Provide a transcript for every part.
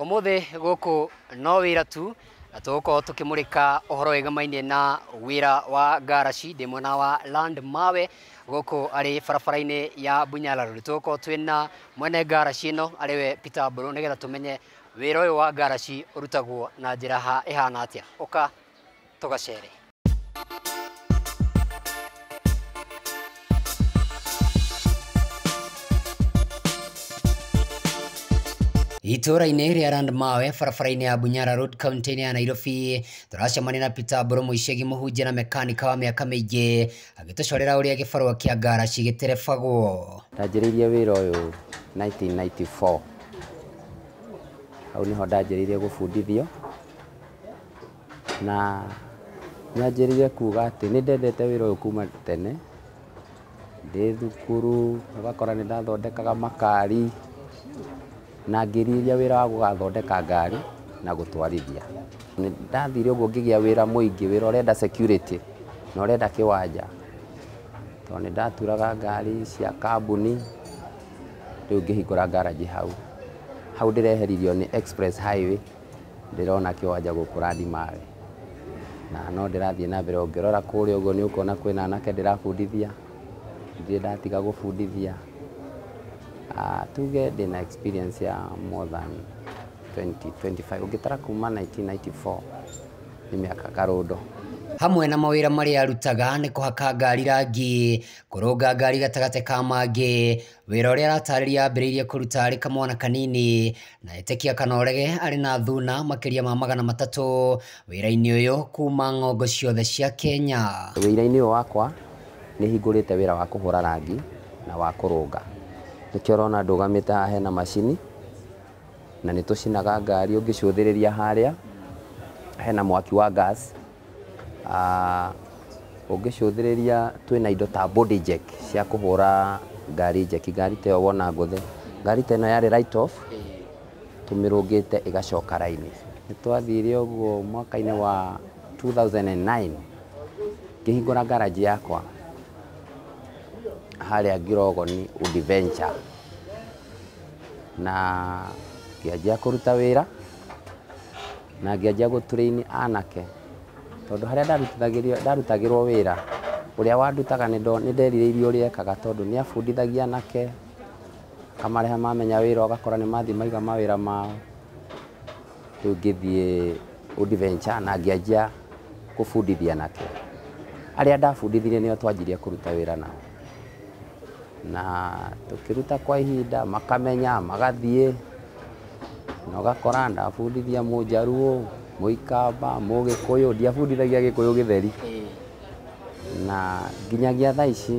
umuthi guku no wira tu na tugukorwo tukimurika uhoro wigamainie na wira wa garaci ndimwe mwena wa land mawe guku ari barabara-ini ya bunyala road tugukorwo twina mwene garaci ino ari we peter mburu nigetha tumenye wira uyu wa garaci urutagwo na njira ha ihana atia uka tugacere itũra-inĩ rĩa mawe barabara-inĩ ya Bunyara Road kaunti-inĩ ya Nairobi tũracemania na Peter Mbũrũ Icegi mũhunjia na mekanika wa mĩaka mĩingĩ agĩtũcorera ũrĩa gĩbarũa kĩa ngaraci gĩterebagwo. Ndanjĩrĩirie wĩra ũyũ 1994 hau nĩho ndanjĩrĩirie gũbundithio na nyanjĩrĩire kuuga atĩ nĩ ndendete wĩra ũyũ kuma tene ndĩ thukuru ũgakora nĩ ndathondekaga makari na ngĩrirĩria wĩra wa gũgathondeka ngari na gũtwarithia nĩ ndathire ũguo ngĩgĩa wĩra mũingĩ wĩra ũrenda security na ũrenda kĩwanja tondũ nĩ ndaturaga ngari cia kambuni rĩu ngĩhingũra ngaraji hau hau ndĩreheririo nĩ express highway ndĩrona kĩwanja gũkũ Randimawe na no ndĩrathiĩ na mbere ũngĩrora kũrĩa ũguo nĩ ũkuona kwĩna anake ndĩrabundithia ndirĩ ndatiga gũbundithia uh, tuge ndina experience ya more than 20, 25 ngitara kuma 1994 nä mä aka karå hamwe na mawira maria arutaga nä kuhaka ngari rangi kurunga ngari gatagate ka mangi wira uria aratarĩria ambĩrĩirie kũruta arĩ kamwana kanini na etekia kana ũrege arĩ na thuna makĩria ma magana matatũ wira inĩ ũyũ kuma ng'ongo ciothe cia kenya wira inĩ ũyũ wakwa ni hingũrĩte wira wa kũhũra rangi na wa kũrũnga nikio rona ndugamite haha na macini na nä tå cinaga ngari å ngä cåthä rä ria harä a hena mwaki wa gas å ah, ngä cåthä rä ria twä na indo ta body jack cia kå hå ra ngari njeki ngari ta ä yo wona ngå the ngari ta ä no yarä right off tå mä rå ngä te ä raini nä twathire å guo mwaka-inä wa 2009 ngä hingå ra ngaraji yakwa harĩa Ngirogoni ngä Venture na ruta wä ra na ngĩanjia gũturaini anake wä ra å rä a wandutaga nĩ å rä ekaga tondå nä abundithagia anake akamareha mamenya å gakora nä mathiĩ maiga ra mao rĩu ngĩthiĩ Wood Venture na ngĩanjia gũbundithia anake arĩa ndabundithirie nĩo twanjirie wä ra nao na tukiruta kwa ihinda makamenya magathie na ugakora ndabundithia mujaruo muikamba mugikuyu ndiabundithagia gikuyu githeri na nginyagia thaa ici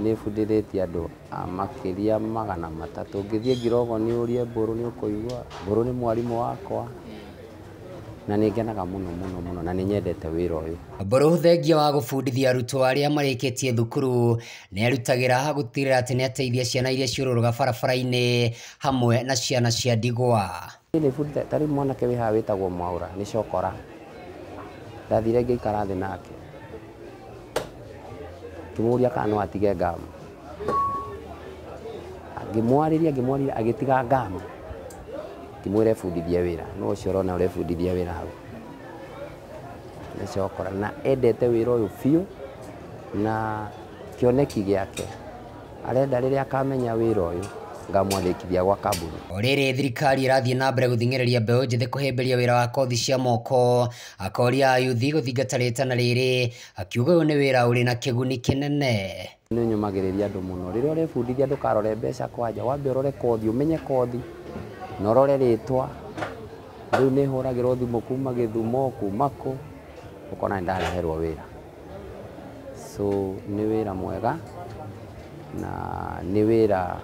nä bundithätie andå makä ria magana matatå ngä thiä ngiroboni å rie mbå rå nä å kå igua mbå rå nä mwarimå wakwa na nä ngenaga må no må no må no na nä nyendete wä ra å yå mborå thengia wa gå bundithia arutwo a marä tie thukuru nä arutagä ra gå tigä rä ra atä nä ateithia ciana iria ciå barabara-inä hamwe na ciana cia ndigwa tarä u mwanake wä haha wä tagwo mwaå nä cokora ndathire ngä ikara thä nake kä må kana no atige ngamu ngä mwarä ria ngä mwarä agä tiga ngamu timå rebundithia wä ra no å cio ũrona å rebundithia wä ra hau nĩcio ũkora na endete wĩra ũyũ biũ na kĩoneki gĩake arenda rĩrĩa akamenya wĩra ũyũ ngamwandĩkithia gwa kambuni o rĩrĩ thirikari ĩrathiĩ na mbere gũthing'ĩrĩria mbeũ njĩthĩ kũhĩmbĩria wĩra wa kothi cia moko akoria ayuthi gũthingata rĩtana rĩrĩ akiuga ũyũ nĩ wĩra ũrĩ na kĩguni kĩnene nĩ nyũmagĩrĩria andũ mũno rĩrĩa ũrebundithia ndũkarore mbeca kwanja wambe ũrore kothi ũmenye kothi norore ritwa riu ni huragirwo thimu kuma githumo kuma ku ukona ndareherwo wira so ni wira mwega na ni wira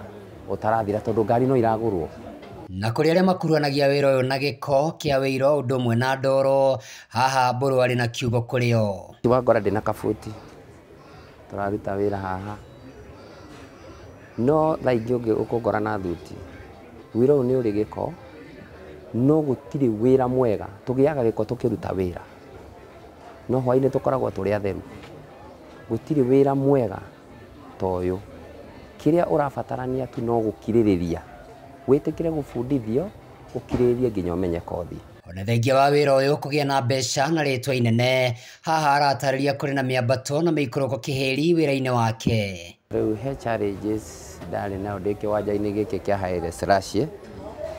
utarathira tondu ngari no iragurwo na kuri aria makuruhanagia wira uyu na giko kia wiro undu umwe na ndoro haha mburu ari na kiugo kuri o wangora ndina kabuti turaruta wira haha no thaingi ungi ukungora na thuti wira uyu ni uri giko no gutiri wira mwega tugiaga giko tukiruta wira no hwainä tå koragwo tå rä atheru gå tirä wä ra mwega ta å yå kä rä a å rabatarania tu no gå kirä rä ria tä kä re gå bundithio kirä rä rie nginya å kothi ona thengia wa wä ra å yå kå gä a na mbeca na rä twa inene haha aratarĩria ria kå rä na mä ambato na mä ikå rå ko kä hä ri wä ra-inä wake Rĩu he nayo ndä nao ndĩ kĩwanja-inĩ kä kĩa Haile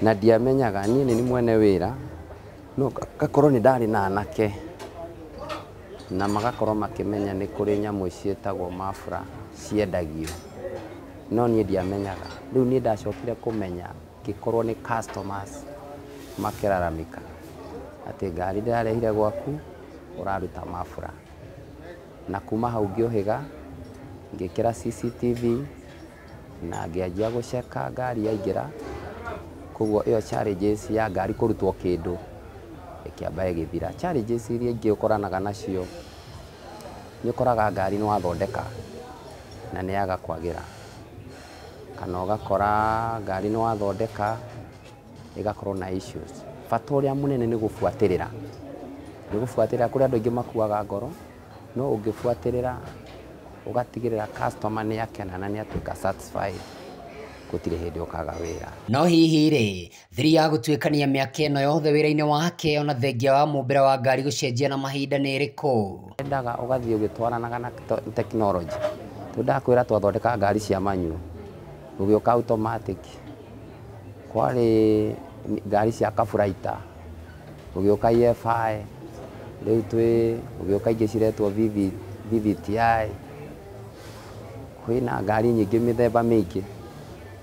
na ndiamenyaga niĩ nĩ mwene wä no ngakorwo nä ndarä na anake na magakorwo makĩmenya nĩ kũrĩ nyamũ ciĩtagwo mafra ciendagio no niä ndiamenyaga u niä ndacokire kũmenya ngĩkorwo nĩ customers makĩraramika atä ngari rarehire gwaku raruta mafra na kuma hau ngĩũhĩga ngikira CCTV na ngiajia gucheka ngari yaingira koguo iyo challenges ya ngari kurutwo kindu ikiamba igithira challenges iria ingi ukoranaga nacio ni ukoraga ngari ni wathondeka na ni yaga kwagira kana ugakora ngari ni wathondeka igakorwo na issues bata uria munene ni gubuatirira ni gubuatirira kuri andu aingi makuaga ngoro no ungibuatirira ugatigirira customer ni akena na ni atuka satisfied gutire hindi ukaga wira no hihi ri thiri ya gutuikania miaka ino yothe wira-ini wake ona thengia wa mumbira wa ngari gucenjia na mahinda ni iriku endaga ugathii ugitwaranaga na teknology tundakwira twathondeka ngari cia manyu gugiuka automatic kwari ngari cia kafuraita gugiuka EFI riu twi gugiuka ingi ciretwo VVTI kwina ngari nyingi mitheba mingi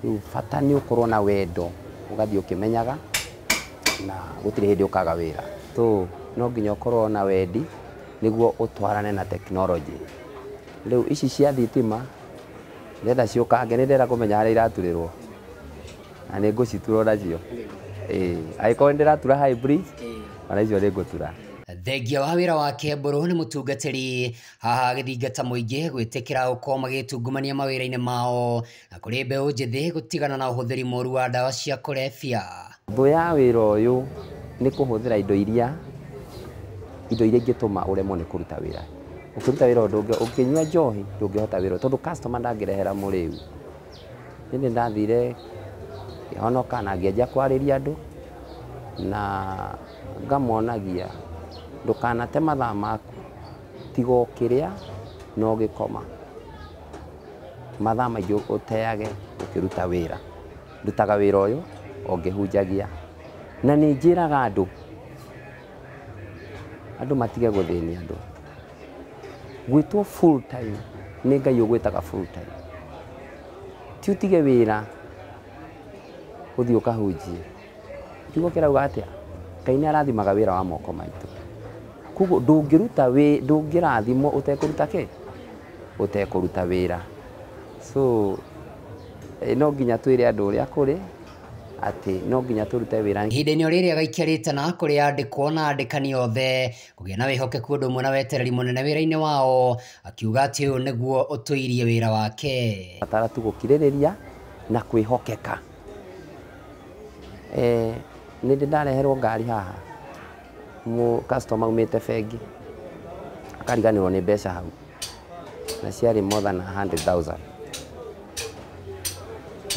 riu bata ni ukorwo na wendo ugathii ukimenyaga na gutire hindi ukaga wira to no nginya ukorwo na wendi niguo utwarane na technology riu ici cia thitima ndenda ciukange ni ndenda kumenya haria iraturirwo na ni ngucitura nacio ii angikorwo ni ndiratura hybrid ona icio ni ngutura thengia wa wira wake mburu ni mutungatiri haha githingata muingi gwitikira gukorwo magitungumania mawira-ini mao na kuri mbeu njithi gutigana na uhuthiri muru wa ndawa cia kurebia mbu ya wira uyu ni kuhuthira indo iria indo iria ingituma uremwo ni kuruta wira ukiruta wira ndungi unginyua njohi ndungihota wira tondu customer ndangirehera muriu nindi ndathire honoka na ngianjia kwariria andu na ngamonagia ndukanate mathaa maku tiga kiria na gikoma mathaa maingĩ ũteage ukiruta wira ndutaga wira ũyũ ũngĩhunjagia na ni njiraga andu andu matige gũthĩnia andu gwĩtwo full time nĩ ngai ũgwĩtaga full time ti ũtige wira ũthiĩ ũkahunjie kiugo kĩrauga atĩa ngai nĩ arathimaga wĩra wa moko maitu koguo ndungiruta wi ndungirathimwo utekũruta ki utekũruta wĩra so no nginya twĩre andũ ũrĩa kũrĩ ati no nginya tũrute wĩra ihinda-inĩ rĩrĩa gaikarĩte na kũrĩ andĩkwo na kani othe kũgĩa na wĩhokeku ũndũ ũmwe na wetereri mũnene wĩra-inĩ wao akiuga atĩ ũyũ nĩguo ũtũirie wĩra wake atara tu gũkirĩrĩria na kwĩhokeka eh, nĩ ndĩ ndareherwo ngari haha customer umite bengi akariganirwo nä mbeca hau na ciarä more than 100,000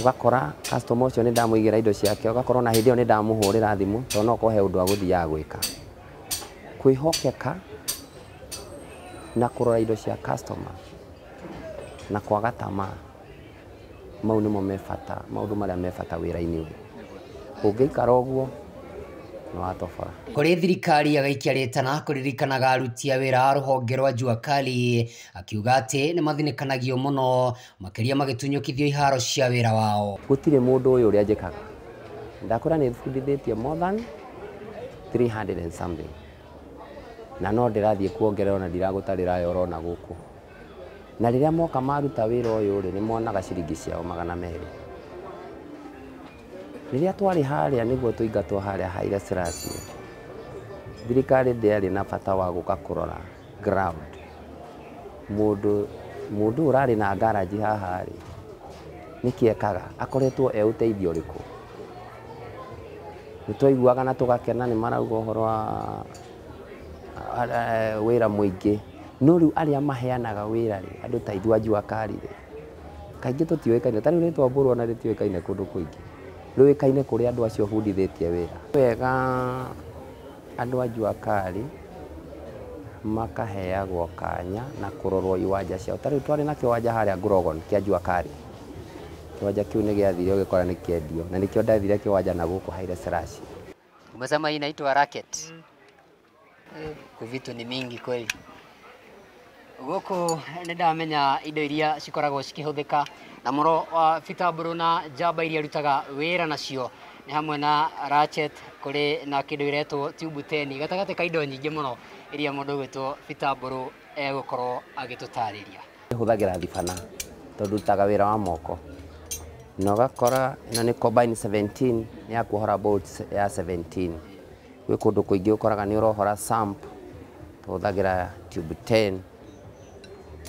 ũgakora customer ũcio nĩ ndamũigĩra indo ciake ũgakora na hĩndĩ ĩyo nĩ ndamũhũrĩra thimũ tondũ no kũhe ũndũ wa gũthiaga gwĩka kwĩhokeka na kurora indo cia customer na kwaga tamaa mau nĩmo me bata maũndũ marĩa me bata wĩra-inĩ ũyũ ũngĩikara ũguo nä kå rä thirikari agaikia rä tana kå ririkanaga aruti a wä ra a rå honge rwa juakali akiuga atä nä mathinäkanagio må no makä ria magä tunyå kithio iharo cia wä ra wao gå tirä må ndå å yå å rä a njä kaga ndakå something nä tie na no ndä rathiä kuongerera na ndiragå tarä ra orona gå kå na rä rä a moka maruta wä ra å yå rä nä monaga ciringi ciao magana merä rĩrĩa twarĩ harĩa nĩguo tũingatwo harĩa haire Selassie thirikari ndĩarĩ na bata wa gũka rora ground ndå å rarä na ngaraji haharä nä kä ekaga akoretwo e rä kå nä twaiguaga na gakena nä marauga ũhoro wa wĩra mũingĩ no arä a maheanaga wĩra rĩ andũ ta ithuĩ anjua kari rĩ kaingĩ tũtiũĩkaine ta rĩu rĩtwa kaine kå ndå kå ingä rwikaine kuri andu acio hundithitie wira wega andu a jua kali makaheagwo kanya na kurorwo iwanja ciao tariu twari na kiwanja haria Ngorogon kia jua kali kiwanja kiu ni giathire ugikora ni kiendio na nikio ndathire kiwanja na guku Haile Selassie umesema inaitwa racket mm. vitu ni mingi kweli guku nä ndamenya indo iria cikoragwo cikĩhũthĩka na mũro wa bitambũrũ na jaba iria rutaga wĩra nacio ni hamwe na ratchet kũrĩ na kĩndũ iretwo teni gatagatĩ ka indo nyingĩ mũno iria mũndũ ũgwĩtwo bitambũrũ egũkorwo agĩtũtarĩria hũthagĩra thibana tondũ rutaga wĩra wa moko na ũgakora ĩno nĩ combine 17 ni ya kuhora bolts ya 17 gwĩ kũndũ kũingĩ ũkoraga nĩ ũrohora samp tũhũthagĩra tube 10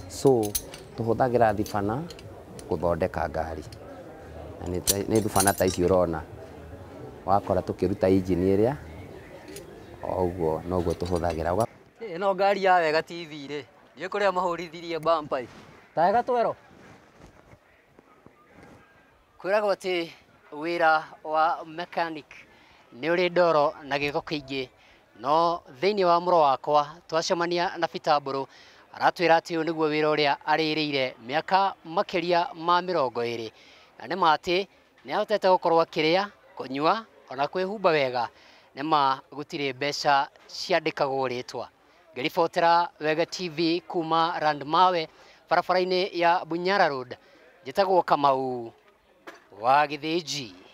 so ra thibana gå thondeka ngari na thubana ta ici ũrona wakora tũkĩruta injini ĩrĩa oguo noguo tå hå thagä ra no ngari ya wega tv rä a mahå rithirie bampa twero kwä ragwo atä wä ra wa mechanic å rä ndoro na gä ko kä ingä no thä inä wa må ro wakwa twacemania na Peter rå aratwira atĩ ũyũ nĩguo wĩra ũrĩa arĩrĩire mĩaka makĩria ma mĩrongo ĩrĩ na ni ma atĩ nĩ ahotete gũkorwo akĩrĩa kũnyua ona kwĩhumba wega nĩ ma gũtirĩ mbeca ciandĩkagwo rĩtwa ngĩribotera Wega TV kuma Randmawe barabara-inĩ ya Bunyara Road njĩtagwo Kamau wa Gĩthĩnji